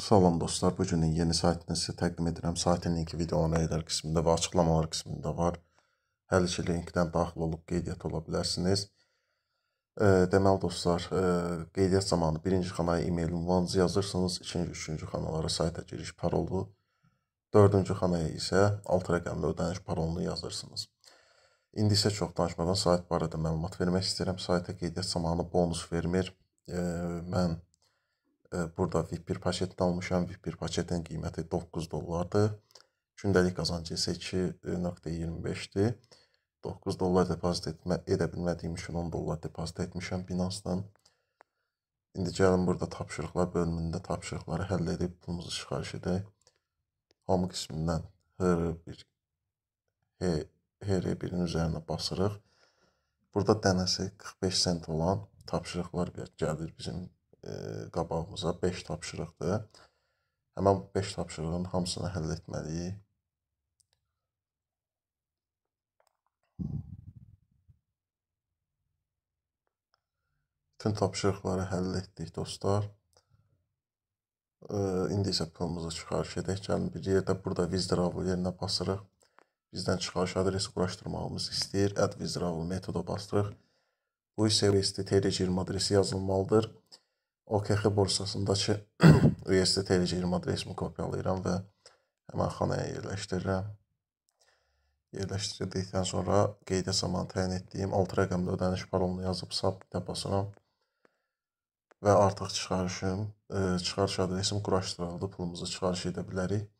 Salam dostlar, bu günün yeni saytını sizə təqdim edirəm. Saytın linki videonun edər qismində və açıqlamalar qismində var. Hər iki linkdən daxil olub qeydiyyat ola bilərsiniz. E, deməli dostlar, e, qeydiyyat zamanı birinci xanaya e-mail ünvanınızı yazırsınız, ikinci, üçüncü xanalara sayta giriş parolu, dördüncü xanaya isə alt rəqəmli ödəniş parolunu yazırsınız. İndi isə çox danışmadan sayt barədə məlumat vermək istəyirəm. Sayta qeydiyyat zamanı bonus vermir. E, mən Burada VIP1 paketini almışam. VIP1 paketin qiyməti 9 dollardır. Gündəlik qazancı isə 2.25-dir. E, 9 dollar depozit etmə, edə bilmədiyim üçün 10 dollar depozit etmişəm Binance-dan. İndi gəlin burada tapşırıqlar bölümündə tapşırıqları həll edib pulumuzu çıxarış edək. Hamı qismindən HR1 HR1-in üzərinə basırıq. Burada dənəsi 45 sent olan tapşırıqlar gəlir bizim E, qabağımıza 5 tapşırıqdır. Həmən 5 tapşırığın hamısını həll etməliyik. Bütün tapşırıqları həll etdik dostlar. E, indi isə planımızı çıxarış edək. Gəlin bir yerdə burada vizdravl yerinə basırıq. Bizdən çıxarış adresi quraşdırmağımız istəyir. Add vizdravl metoda basdırıq. Bu isə STTR20 adresi yazılmalıdır. OKX borsasındakı USDT ilə 20 adresimi kopyalayıram və həmin xanaya yerləşdirirəm. Yerləşdirdikdən sonra qeydə zamanı təyin etdiyim 6 rəqəmli ödəniş parolunu yazıb submitə basıram və artıq çıxarışım, e, çıxarış adresim quraşdırıldı. Pulumuzu çıxarış edə bilərik.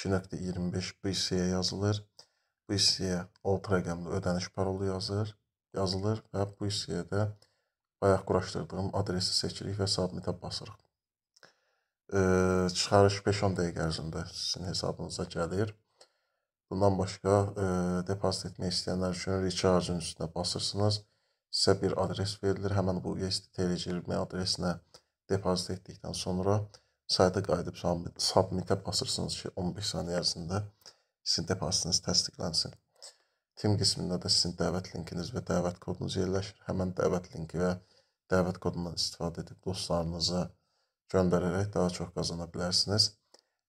2.25 BC-yə yazılır. BC-yə 6 rəqəmli ödəniş parolu yazır, yazılır və BC-yə də bayaq quraşdırdığım adresi seçirik və submitə basırıq. E, çıxarış 5-10 dəqiqə ərzində sizin hesabınıza gəlir. Bundan başqa e, depozit etmək istəyənlər üçün recharge-ın üstünə basırsınız. Sizə bir adres verilir. Həmin bu USDT-lə adresinə depozit etdikdən sonra sayta qayıdıb submitə basırsınız ki, 15 saniyə ərzində sizin depozitiniz təsdiqlənsin. Tim qismində də sizin dəvət linkiniz və dəvət kodunuz yerləşir. Həmin dəvət linki və dəvət kodundan istifadə edib dostlarınıza göndərərək daha çox qazana bilərsiniz.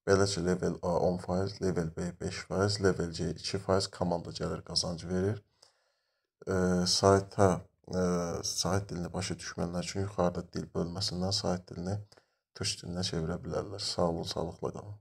Belə ki, level A 10%, level B 5%, level C 2% komanda gəlir qazancı verir. E, sayta e, sayt dilini başa düşmənlər üçün yuxarıda dil bölməsindən sayt dilini türk dilinə çevirə bilərlər. Sağ olun, sağlıqla qalın.